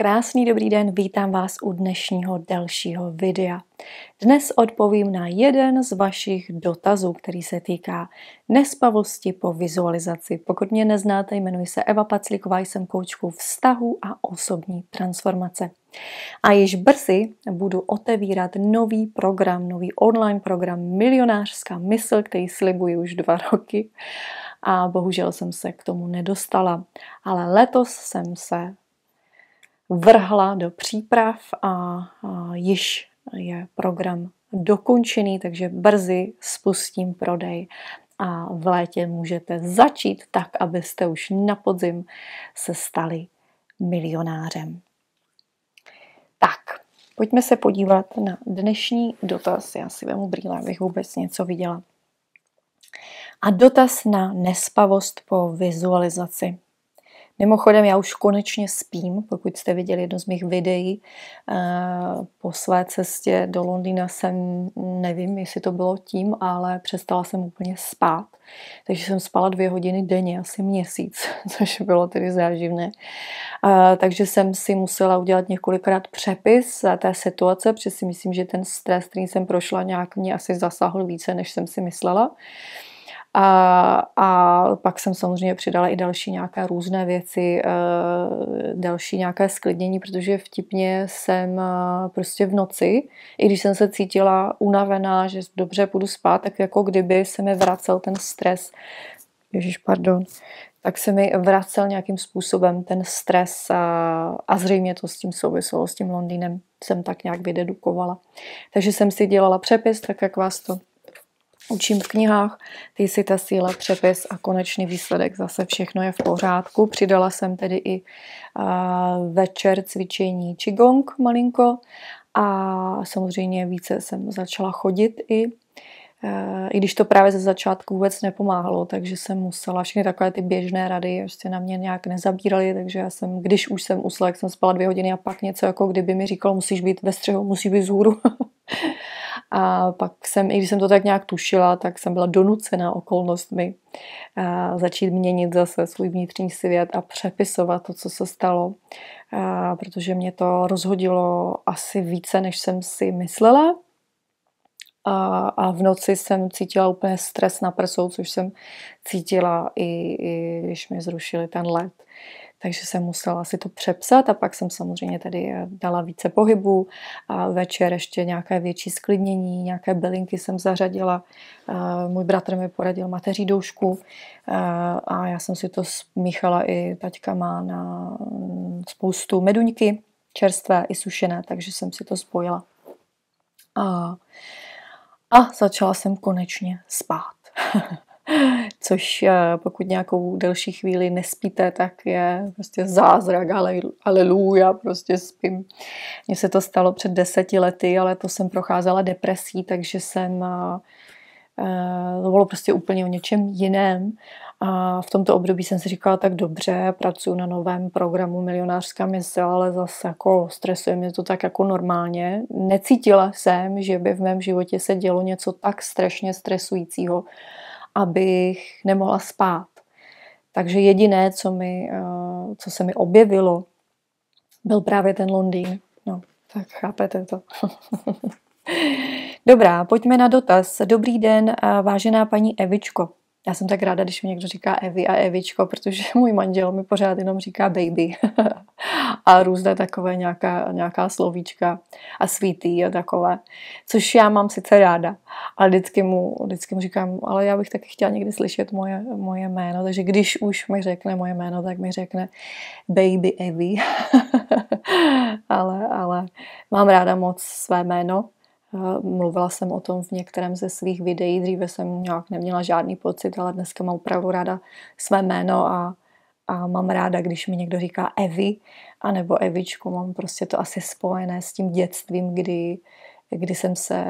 Krásný dobrý den, vítám vás u dnešního dalšího videa. Dnes odpovím na jeden z vašich dotazů, který se týká nespavosti po vizualizaci. Pokud mě neznáte, jmenuji se Eva Pacliková, jsem koučkou vztahu a osobní transformace. A již brzy budu otevírat nový program, nový online program Milionářská mysl, který slibuji už dva roky a bohužel jsem se k tomu nedostala. Ale letos jsem se vrhla do příprav a již je program dokončený, takže brzy spustím prodej a v létě můžete začít tak, abyste už na podzim se stali milionářem. Tak, pojďme se podívat na dnešní dotaz. Já si vemu brýle, abych vůbec něco viděla. A dotaz na nespavost po vizualizaci. Mimochodem, já už konečně spím, pokud jste viděli jedno z mých videí. Eh, po své cestě do Londýna jsem, nevím, jestli to bylo tím, ale přestala jsem úplně spát. Takže jsem spala dvě hodiny denně, asi měsíc, což bylo tedy záživné. Eh, takže jsem si musela udělat několikrát přepis té situace, protože si myslím, že ten stres, který jsem prošla, nějak mě asi zasáhl více, než jsem si myslela. A, a pak jsem samozřejmě přidala i další nějaké různé věci, eh, další nějaké sklidnění, protože vtipně jsem eh, prostě v noci, i když jsem se cítila unavená, že dobře půjdu spát, tak jako kdyby se mi vracel ten stres. Ježíš, pardon tak se mi vracel nějakým způsobem ten stres a, a zřejmě to s tím souviselo, s tím Londýnem jsem tak nějak vydedukovala. Takže jsem si dělala přepis, tak jak vás to učím v knihách, ty si ta síla, přepis a konečný výsledek. Zase všechno je v pořádku. Přidala jsem tedy i večer cvičení Qigong malinko a samozřejmě více jsem začala chodit i e, i když to právě ze začátku vůbec nepomáhalo, takže jsem musela všechny takové ty běžné rady ještě na mě nějak nezabíraly, takže já jsem, když už jsem usla, jak jsem spala dvě hodiny a pak něco, jako kdyby mi říkal, musíš být ve střehu, musíš být vzhůru. A pak jsem, i když jsem to tak nějak tušila, tak jsem byla donucena okolnostmi a začít měnit zase svůj vnitřní svět a přepisovat to, co se stalo, a protože mě to rozhodilo asi více, než jsem si myslela. A, a v noci jsem cítila úplně stres na prsou, což jsem cítila i, i když mi zrušili ten let takže jsem musela si to přepsat a pak jsem samozřejmě tady eh, dala více pohybu a večer ještě nějaké větší sklidnění, nějaké bylinky jsem zařadila. Eh, můj bratr mi poradil mateří doušku eh, a já jsem si to smíchala i taťka má na mm, spoustu meduňky, čerstvé i sušené, takže jsem si to spojila. A, a začala jsem konečně spát. což eh, pokud nějakou delší chvíli nespíte, tak je prostě zázrak, ale, aleluja, prostě spím. Mně se to stalo před deseti lety, ale to jsem procházela depresí, takže jsem eh, eh, to bylo prostě úplně o něčem jiném. A v tomto období jsem si říkala, tak dobře, pracuji na novém programu Milionářská mise, ale zase jako stresuje mě to tak jako normálně. Necítila jsem, že by v mém životě se dělo něco tak strašně stresujícího, abych nemohla spát. Takže jediné, co, mi, eh, co se mi objevilo, byl právě ten Londýn. No, tak chápete to. Dobrá, pojďme na dotaz. Dobrý den, eh, vážená paní Evičko. Já jsem tak ráda, když mi někdo říká Evi a Evičko, protože můj manžel mi pořád jenom říká baby a různé takové nějaká, nějaká slovíčka a svítý a takové, což já mám sice ráda, ale vždycky mu, vždycky mu říkám, ale já bych taky chtěla někdy slyšet moje, moje jméno, takže když už mi řekne moje jméno, tak mi řekne baby Evi, ale, ale mám ráda moc své jméno Mluvila jsem o tom v některém ze svých videí, dříve jsem nějak neměla žádný pocit, ale dneska mám opravdu ráda své jméno a, a mám ráda, když mi někdo říká Evi, anebo Evičku, mám prostě to asi spojené s tím dětstvím, kdy kdy jsem, se,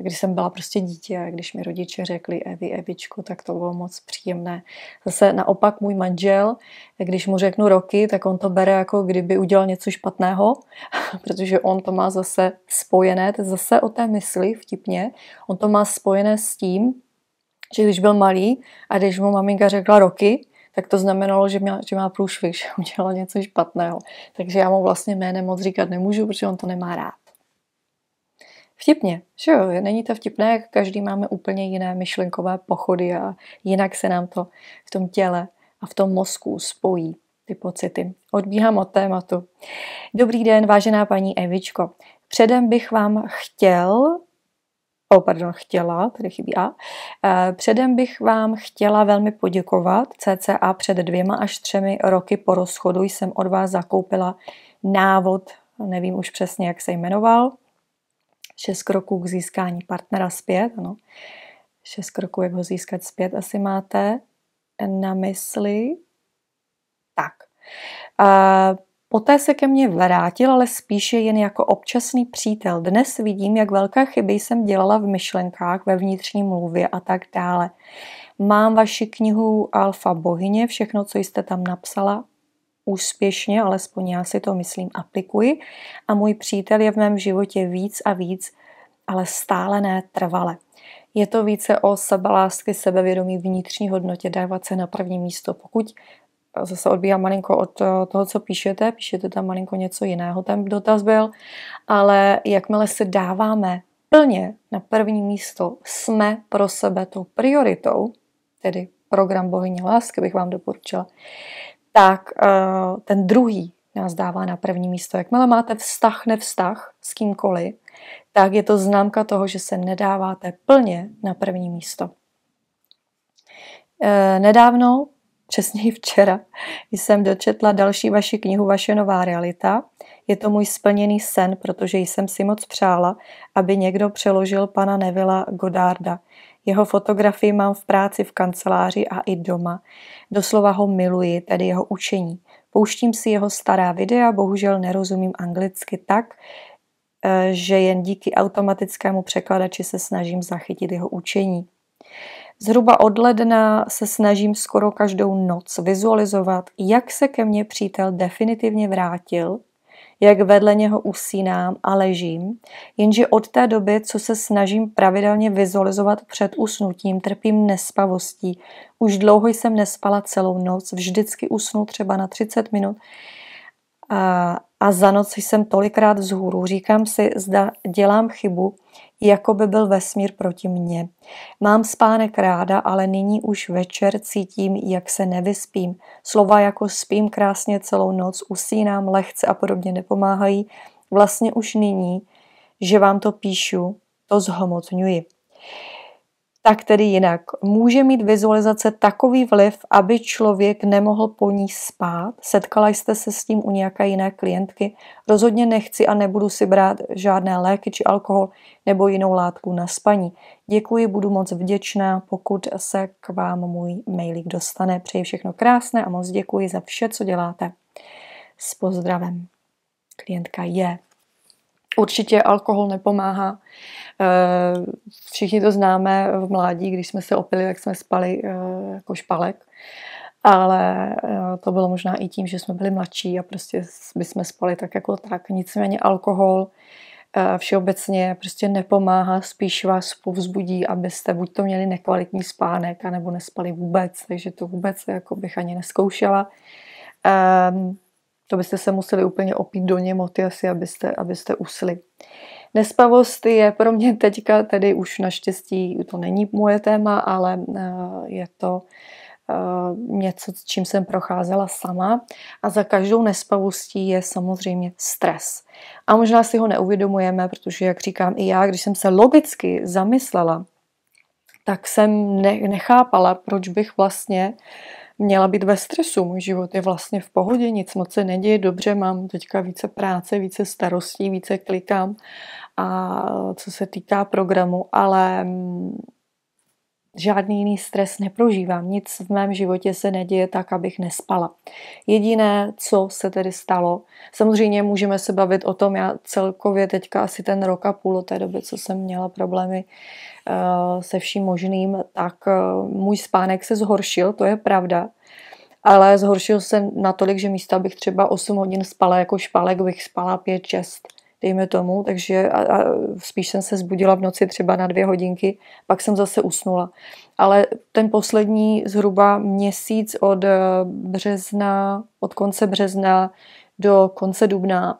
kdy jsem byla prostě dítě a když mi rodiče řekli Evi, Evičko, tak to bylo moc příjemné. Zase naopak můj manžel, když mu řeknu roky, tak on to bere jako kdyby udělal něco špatného, protože on to má zase spojené, to je zase o té mysli vtipně, on to má spojené s tím, že když byl malý a když mu maminka řekla roky, tak to znamenalo, že, měla, že má průšvih, že udělal něco špatného. Takže já mu vlastně jménem moc říkat nemůžu, protože on to nemá rád vtipně, že jo, není to vtipné, každý máme úplně jiné myšlenkové pochody a jinak se nám to v tom těle a v tom mozku spojí ty pocity. Odbíhám od tématu. Dobrý den, vážená paní Evičko. Předem bych vám chtěl o, oh, pardon, chtěla, tady chybí A. Eh, předem bych vám chtěla velmi poděkovat. CCA před dvěma až třemi roky po rozchodu jsem od vás zakoupila návod, nevím už přesně, jak se jmenoval, šest kroků k získání partnera zpět, ano, šest kroků, jak ho získat zpět, asi máte na mysli. Tak. A poté se ke mně vrátil, ale spíše jen jako občasný přítel. Dnes vidím, jak velké chyby jsem dělala v myšlenkách, ve vnitřní mluvě a tak dále. Mám vaši knihu Alfa bohyně, všechno, co jste tam napsala, úspěšně, alespoň já si to myslím, aplikuji a můj přítel je v mém životě víc a víc, ale stále ne trvale. Je to více o sebelásky, sebevědomí, vnitřní hodnotě, dávat se na první místo. Pokud zase odbíhám malinko od eh, toho, co píšete, píšete tam malinko něco jiného, ten dotaz byl, ale jakmile se dáváme plně na první místo, jsme pro sebe tou prioritou, tedy program Bohyně lásky bych vám doporučila, tak uh, ten druhý nás dává na první místo. Jakmile máte vztah, nevztah s kýmkoliv, tak je to známka toho, že se nedáváte plně na první místo. E, nedávno, přesně včera, jsem dočetla další vaši knihu Vaše nová realita. Je to můj splněný sen, protože jsem si moc přála, aby někdo přeložil pana Nevila Godarda. Jeho fotografii mám v práci, v kanceláři a i doma. Doslova ho miluji, tedy jeho učení. Pouštím si jeho stará videa, bohužel nerozumím anglicky tak, eh, že jen díky automatickému překladači se snažím zachytit jeho učení. Zhruba od ledna se snažím skoro každou noc vizualizovat, jak se ke mně přítel definitivně vrátil jak vedle něho usínám a ležím, jenže od té doby, co se snažím pravidelně vizualizovat před usnutím, trpím nespavostí. Už dlouho jsem nespala celou noc, vždycky usnu třeba na 30 minut a, a za noc jsem tolikrát vzhůru. Říkám si, zda dělám chybu, jako by byl vesmír proti mně. Mám spánek ráda, ale nyní už večer cítím, jak se nevyspím. Slova jako spím krásně celou noc, usínám lehce a podobně nepomáhají. Vlastně už nyní, že vám to píšu, to zhomotňuji tak tedy jinak. Může mít vizualizace takový vliv, aby člověk nemohl po ní spát? Setkala jste se s tím u nějaké jiné klientky? Rozhodně nechci a nebudu si brát žádné léky či alkohol nebo jinou látku na spaní. Děkuji, budu moc vděčná, pokud se k vám můj mailík dostane. Přeji všechno krásné a moc děkuji za vše, co děláte. S pozdravem. Klientka je Určitě alkohol nepomáhá. Eh, všichni to známe v mládí, když jsme se opili, tak jsme spali eh, jako špalek. Ale eh, to bylo možná i tím, že jsme byli mladší a prostě by jsme spali tak jako tak. Nicméně alkohol všeobecně prostě nepomáhá, spíš vás povzbudí, abyste buď to měli nekvalitní spánek, anebo nespali vůbec, takže to vůbec jako bych ani neskoušela. Ehm, to byste se museli úplně opít do němoty asi, abyste, abyste usli. Nespavost je pro mě teďka, tedy už naštěstí to není moje téma, ale eh, je to eh, něco, s čím jsem procházela sama a za každou nespavostí je samozřejmě stres. A možná si ho neuvědomujeme, protože, jak říkám i já, když jsem se logicky zamyslela, tak jsem nechápala, proč bych vlastně uh, měla být ve stresu. Můj život je vlastně v pohodě, nic moc se neděje, dobře, mám teďka více práce, více starostí, více klikám a co se týká programu, ale mm, žádný jiný stres neprožívám. Nic v mém životě se neděje tak, abych nespala. Jediné, co se tedy stalo, samozřejmě můžeme se bavit o tom, já celkově teďka asi ten rok a půl od té doby, co jsem měla problémy Eh, se vším možným, tak eh, můj spánek se zhoršil, to je pravda. Ale zhoršil se natolik, že místo, abych třeba 8 hodin spala jako špalek, bych spala 5-6, dejme tomu. Takže a, a spíš jsem se zbudila v noci třeba na dvě hodinky, pak jsem zase usnula. Ale ten poslední zhruba měsíc od eh, března, od konce března do konce dubna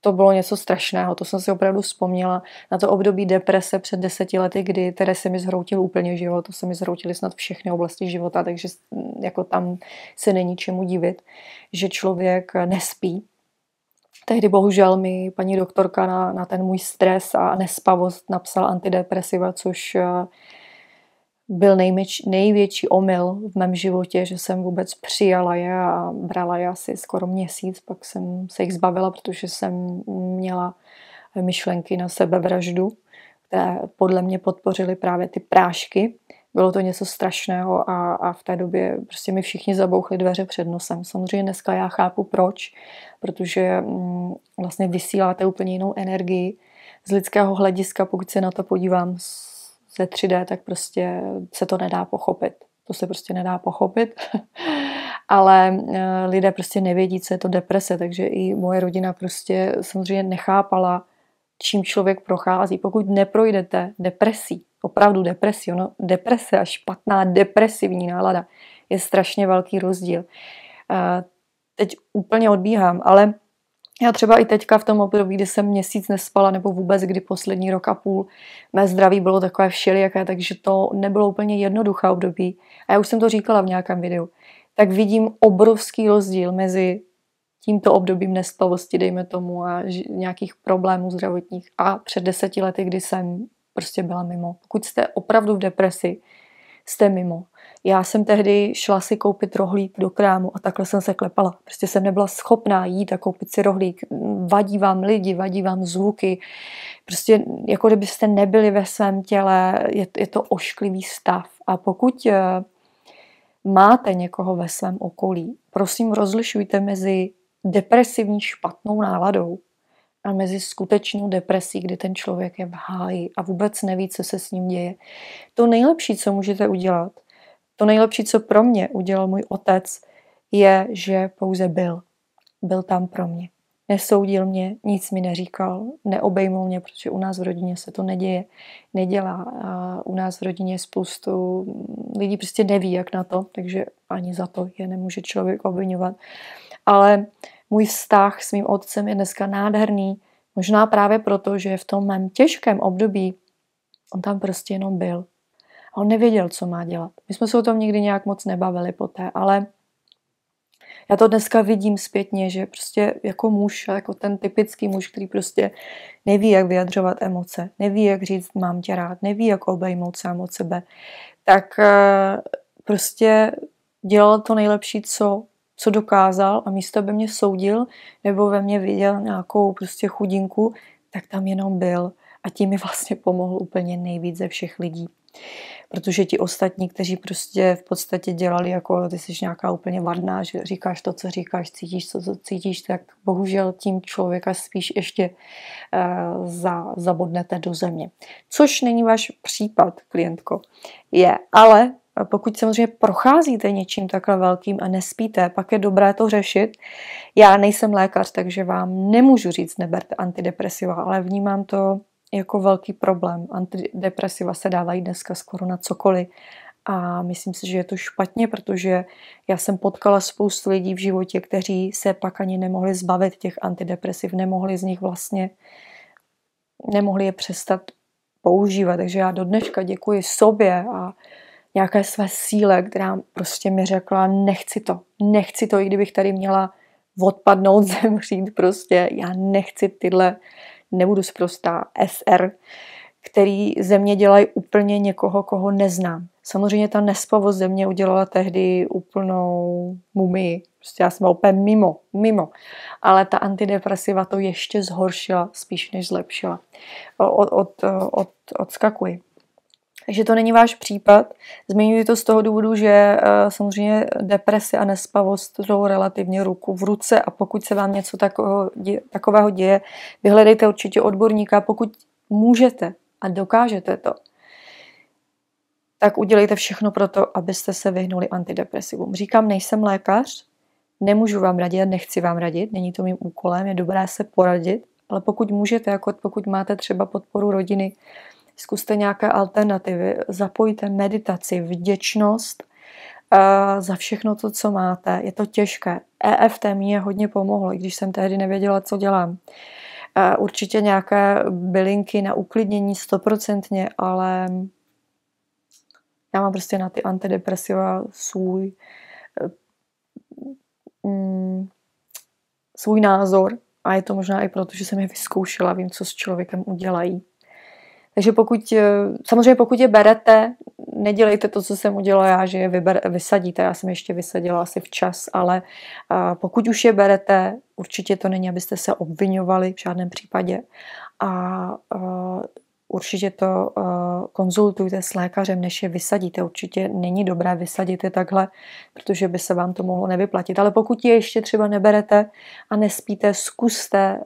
to bylo něco strašného, to jsem si opravdu vzpomněla na to období deprese před deseti lety, kdy tedy se mi zhroutil úplně život, to se mi zhroutily snad všechny oblasti života, takže mm, jako tam se není čemu divit, že člověk nespí. Tehdy bohužel mi paní doktorka na, na ten můj stres a nespavost napsal antidepresiva, což eh, byl největší, největší omyl v mém životě, že jsem vůbec přijala je a brala je asi skoro měsíc, pak jsem se jich zbavila, protože jsem měla myšlenky na sebevraždu, které podle mě podpořily právě ty prášky. Bylo to něco strašného a, a v té době prostě mi všichni zabouchli dveře před nosem. Samozřejmě dneska já chápu proč, protože mm, vlastně vysíláte úplně jinou energii z lidského hlediska, pokud se na to podívám ze 3D, tak prostě se to nedá pochopit. To se prostě nedá pochopit. Ale eh, lidé prostě nevědí, co je to deprese, takže i moje rodina prostě samozřejmě nechápala, čím člověk prochází. Pokud neprojdete depresí, opravdu depresí, ono, deprese a špatná depresivní nálada je strašně velký rozdíl. Eh, teď úplně odbíhám, ale já třeba i teďka v tom období, kdy jsem měsíc nespala, nebo vůbec kdy poslední rok a půl, mé zdraví bylo takové všelijaké, takže to nebylo úplně jednoduché období. A já už jsem to říkala v nějakém videu. Tak vidím obrovský rozdíl mezi tímto obdobím nespavosti, dejme tomu, a nějakých problémů zdravotních a před deseti lety, kdy jsem prostě byla mimo. Pokud jste opravdu v depresi, jste mimo. Já jsem tehdy šla si koupit rohlík do krámu a takhle jsem se klepala. Prostě jsem nebyla schopná jít a koupit si rohlík. Vadí vám lidi, vadí vám zvuky. Prostě jako kdybyste nebyli ve svém těle, je, je to ošklivý stav. A pokud eh, máte někoho ve svém okolí, prosím rozlišujte mezi depresivní špatnou náladou a mezi skutečnou depresí, kdy ten člověk je v háji a vůbec neví, co se s ním děje. To nejlepší, co můžete udělat, to nejlepší, co pro mě udělal můj otec, je, že pouze byl. Byl tam pro mě. Nesoudil mě, nic mi neříkal, neobejmul mě, protože u nás v rodině se to neděje, nedělá. A u nás v rodině je spoustu mm, lidí prostě neví, jak na to, takže ani za to je nemůže člověk obvinovat. Ale můj vztah s mým otcem je dneska nádherný, možná právě proto, že v tom mém těžkém období on tam prostě jenom byl On nevěděl, co má dělat. My jsme se o tom nikdy nějak moc nebavili poté, ale já to dneska vidím zpětně, že prostě jako muž, jako ten typický muž, který prostě neví, jak vyjadřovat emoce, neví, jak říct mám tě rád, neví, jak obejmout sám od sebe, tak eh, prostě dělal to nejlepší, co, co dokázal a místo by mě soudil nebo ve mně viděl nějakou prostě chudinku, tak tam jenom byl a tím mi vlastně pomohl úplně nejvíc ze všech lidí. Protože ti ostatní, kteří prostě v podstatě dělali jako ty jsi nějaká úplně vadná, že říkáš to, co říkáš, cítíš to, co cítíš, tak bohužel tím člověka spíš ještě uh, za, zabodnete do země. Což není váš případ, klientko. Je, ale pokud samozřejmě procházíte něčím takhle velkým a nespíte, pak je dobré to řešit. Já nejsem lékař, takže vám nemůžu říct, neberte antidepresiva, ale vnímám to jako velký problém. Antidepresiva se dávají dneska skoro na cokoliv a myslím si, že je to špatně, protože já jsem potkala spoustu lidí v životě, kteří se pak ani nemohli zbavit těch antidepresiv, nemohli z nich vlastně, nemohli je přestat používat. Takže já do dneška děkuji sobě a nějaké své síle, která prostě mi řekla, nechci to, nechci to, i kdybych tady měla odpadnout, zemřít prostě, já nechci tyhle nebudu zprostá, SR, který mě dělají úplně někoho, koho neznám. Samozřejmě ta nespavost mě udělala tehdy úplnou mumii. Prostě já jsem úplně mimo, mimo. Ale ta antidepresiva to ještě zhoršila, spíš než zlepšila. Od, od, od, odskakuji. Takže to není váš případ. Zmiňuji to z toho důvodu, že eh, samozřejmě deprese a nespavost jsou relativně ruku v ruce a pokud se vám něco takového děje, vyhledejte určitě odborníka, pokud můžete a dokážete to, tak udělejte všechno pro to, abyste se vyhnuli antidepresivům. Říkám, nejsem lékař, nemůžu vám radit, nechci vám radit, není to mým úkolem, je dobré se poradit, ale pokud můžete, jako pokud máte třeba podporu rodiny, zkuste nějaké alternativy, zapojte meditaci, vděčnost eh, za všechno to, co máte. Je to těžké. EFT je hodně pomohlo, i když jsem tehdy nevěděla, co dělám. Eh, určitě nějaké bylinky na uklidnění stoprocentně, ale já mám prostě na ty antidepresiva svůj eh, mm, svůj názor a je to možná i proto, že jsem je vyzkoušela, vím, co s člověkem udělají. Takže pokud, eh, samozřejmě pokud je berete, nedělejte to, co jsem udělala já, že je vyber, vysadíte. Já jsem ještě vysadila asi včas, ale pokud už je berete, určitě to není, abyste se obvinovali v žádném případě. A eh, určitě to eh, konzultujte s lékařem, než je vysadíte. Určitě není dobré vysadit je takhle, protože by se vám to mohlo nevyplatit. Ale pokud je ještě třeba neberete a nespíte, zkuste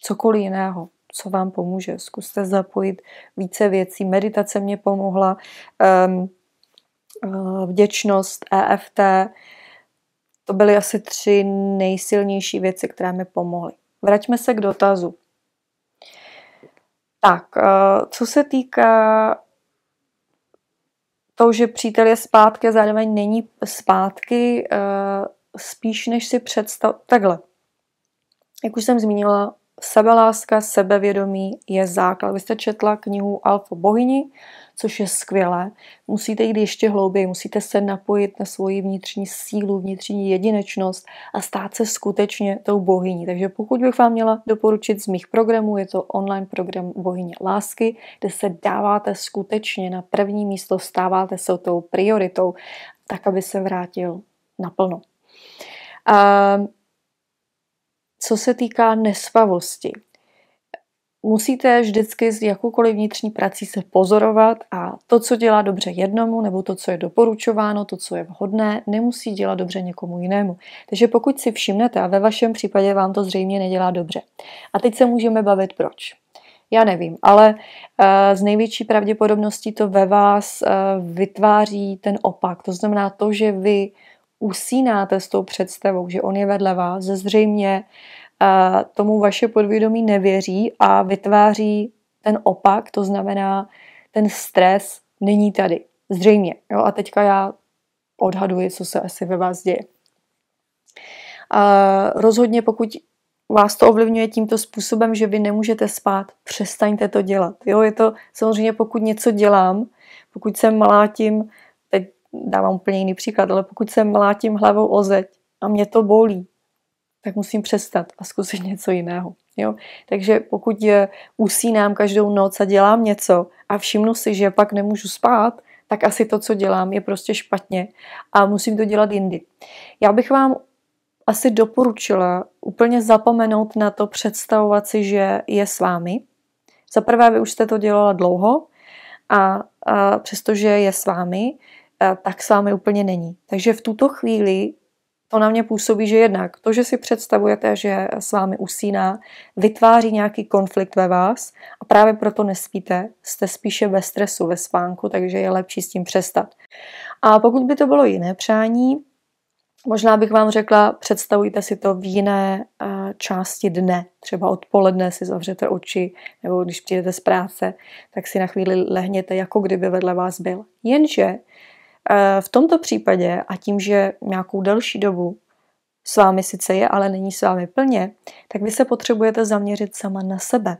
cokoliv jiného co vám pomůže. Zkuste zapojit více věcí. Meditace mě pomohla, eh, vděčnost, EFT. To byly asi tři nejsilnější věci, které mi pomohly. Vraťme se k dotazu. Tak, eh, co se týká to, že přítel je zpátky, zároveň není zpátky, eh, spíš než si představ... Takhle. Jak už jsem zmínila, sebeláska, sebevědomí je základ. Vy jste četla knihu Alfa bohyni, což je skvělé. Musíte jít ještě hlouběji, musíte se napojit na svoji vnitřní sílu, vnitřní jedinečnost a stát se skutečně tou bohyní. Takže pokud bych vám měla doporučit z mých programů, je to online program Bohyně lásky, kde se dáváte skutečně na první místo, stáváte se tou prioritou, tak aby se vrátil naplno. Uh, co se týká nespavosti. Musíte vždycky s jakoukoliv vnitřní prací se pozorovat a to, co dělá dobře jednomu, nebo to, co je doporučováno, to, co je vhodné, nemusí dělat dobře někomu jinému. Takže pokud si všimnete, a ve vašem případě vám to zřejmě nedělá dobře. A teď se můžeme bavit proč. Já nevím, ale eh, z největší pravděpodobností to ve vás eh, vytváří ten opak. To znamená to, že vy usínáte s tou představou, že on je vedle vás, zřejmě eh, tomu vaše podvědomí nevěří a vytváří ten opak, to znamená, ten stres není tady. Zřejmě. Jo? A teďka já odhaduji, co se asi ve vás děje. A eh, rozhodně, pokud vás to ovlivňuje tímto způsobem, že vy nemůžete spát, přestaňte to dělat. Jo? Je to samozřejmě, pokud něco dělám, pokud se malátím dávám úplně jiný příklad, ale pokud se mlátím hlavou o zeď a mě to bolí, tak musím přestat a zkusit něco jiného. Jo? Takže pokud je, usínám každou noc a dělám něco a všimnu si, že pak nemůžu spát, tak asi to, co dělám, je prostě špatně a musím to dělat jindy. Já bych vám asi doporučila úplně zapomenout na to, představovat si, že je s vámi. Za prvé, vy už jste to dělala dlouho a, a přestože je s vámi, Eh, tak s vámi úplně není. Takže v tuto chvíli to na mě působí, že jednak to, že si představujete, že s vámi usíná, vytváří nějaký konflikt ve vás a právě proto nespíte, jste spíše ve stresu, ve spánku, takže je lepší s tím přestat. A pokud by to bylo jiné přání, možná bych vám řekla, představujte si to v jiné eh, části dne, třeba odpoledne si zavřete oči, nebo když přijdete z práce, tak si na chvíli lehněte, jako kdyby vedle vás byl. Jenže Eh, v tomto případě a tím, že nějakou delší dobu s vámi sice je, ale není s vámi plně, tak vy se potřebujete zaměřit sama na sebe.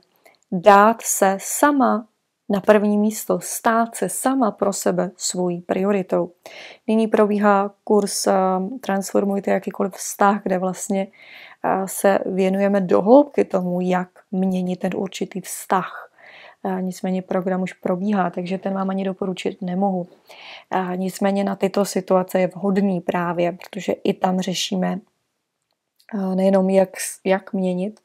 Dát se sama na první místo, stát se sama pro sebe svojí prioritou. Nyní probíhá kurz eh, Transformujte jakýkoliv vztah, kde vlastně eh, se věnujeme dohloubky tomu, jak měnit ten určitý vztah nicméně program už probíhá, takže ten vám ani doporučit nemohu. Nicméně na tyto situace je vhodný právě, protože i tam řešíme nejenom jak, jak měnit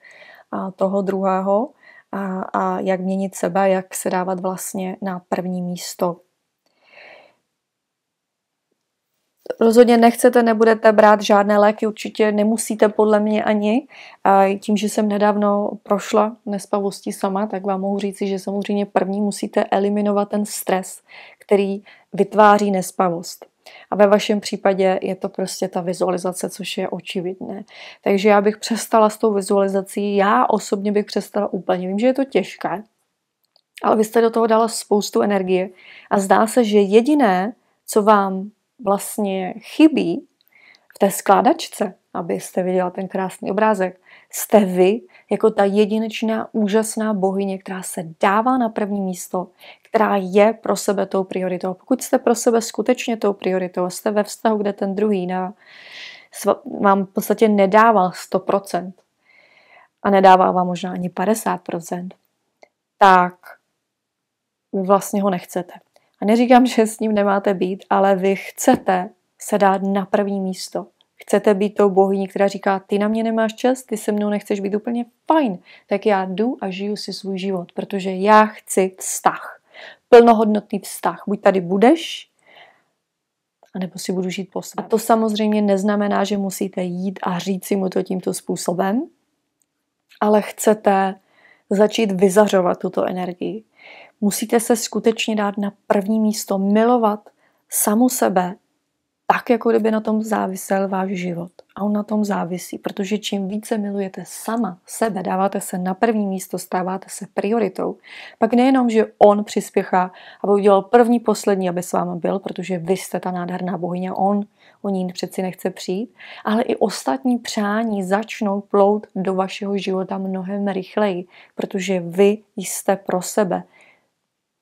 toho druhého, a, a jak měnit sebe, jak se dávat vlastně na první místo rozhodně nechcete, nebudete brát žádné léky, určitě nemusíte podle mě ani. A tím, že jsem nedávno prošla nespavostí sama, tak vám mohu říci, že samozřejmě první musíte eliminovat ten stres, který vytváří nespavost. A ve vašem případě je to prostě ta vizualizace, což je očividné. Takže já bych přestala s tou vizualizací, já osobně bych přestala úplně. Vím, že je to těžké, ale vy jste do toho dala spoustu energie a zdá se, že jediné, co vám vlastně chybí v té skládačce, abyste viděla ten krásný obrázek, jste vy jako ta jedinečná, úžasná bohyně, která se dává na první místo, která je pro sebe tou prioritou. Pokud jste pro sebe skutečně tou prioritou, jste ve vztahu, kde ten druhý na, vám v podstatě nedával 100% a nedává vám možná ani 50%, tak vlastně ho nechcete. A neříkám, že s ním nemáte být, ale vy chcete se dát na první místo. Chcete být tou bohyní, která říká, ty na mě nemáš čas, ty se mnou nechceš být úplně fajn, tak já jdu a žiju si svůj život, protože já chci vztah. Plnohodnotný vztah. Buď tady budeš, anebo si budu žít po A to samozřejmě neznamená, že musíte jít a říct si mu to tímto způsobem, ale chcete začít vyzařovat tuto energii. Musíte se skutečně dát na první místo, milovat samu sebe, tak jako kdyby na tom závisel váš život. A on na tom závisí, protože čím více milujete sama sebe, dáváte se na první místo, stáváte se prioritou, pak nejenom, že on přispěchá, aby udělal první, poslední, aby s vámi byl, protože vy jste ta nádherná bohyně, on o ní přeci nechce přijít, ale i ostatní přání začnou plout do vašeho života mnohem rychleji, protože vy jste pro sebe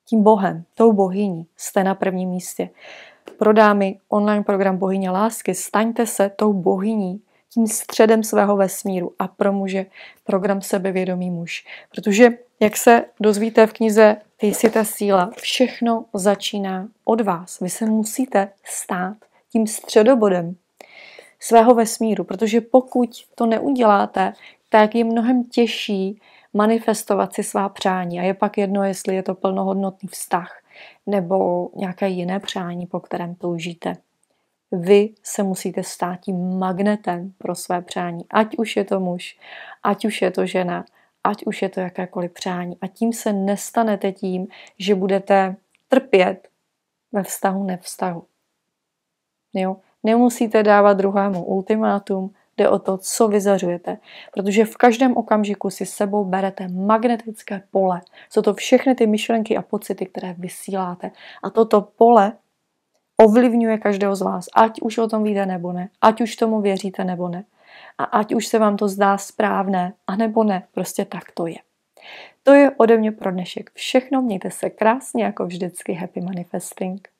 tím Bohem, tou bohyní, jste na prvním místě. Pro dámy online program Bohyně lásky, staňte se tou bohyní, tím středem svého vesmíru a pro muže program Sebevědomý muž. Protože, jak se dozvíte v knize Ty jsi ta síla, všechno začíná od vás. Vy se musíte stát tím středobodem svého vesmíru, protože pokud to neuděláte, tak je mnohem těžší manifestovat si svá přání. A je pak jedno, jestli je to plnohodnotný vztah nebo nějaké jiné přání, po kterém toužíte. Vy se musíte stát tím magnetem pro své přání, ať už je to muž, ať už je to žena, ať už je to jakékoliv přání. A tím se nestanete tím, že budete trpět ve vztahu, nevztahu. Jo? Nemusíte dávat druhému ultimátum, Jde o to, co vyzařujete. Protože v každém okamžiku si sebou berete magnetické pole. Jsou to všechny ty myšlenky a pocity, které vysíláte. A toto pole ovlivňuje každého z vás, ať už o tom víte nebo ne, ať už tomu věříte nebo ne. A ať už se vám to zdá správné, anebo ne, prostě tak to je. To je ode mě pro dnešek všechno. Mějte se krásně, jako vždycky. Happy Manifesting.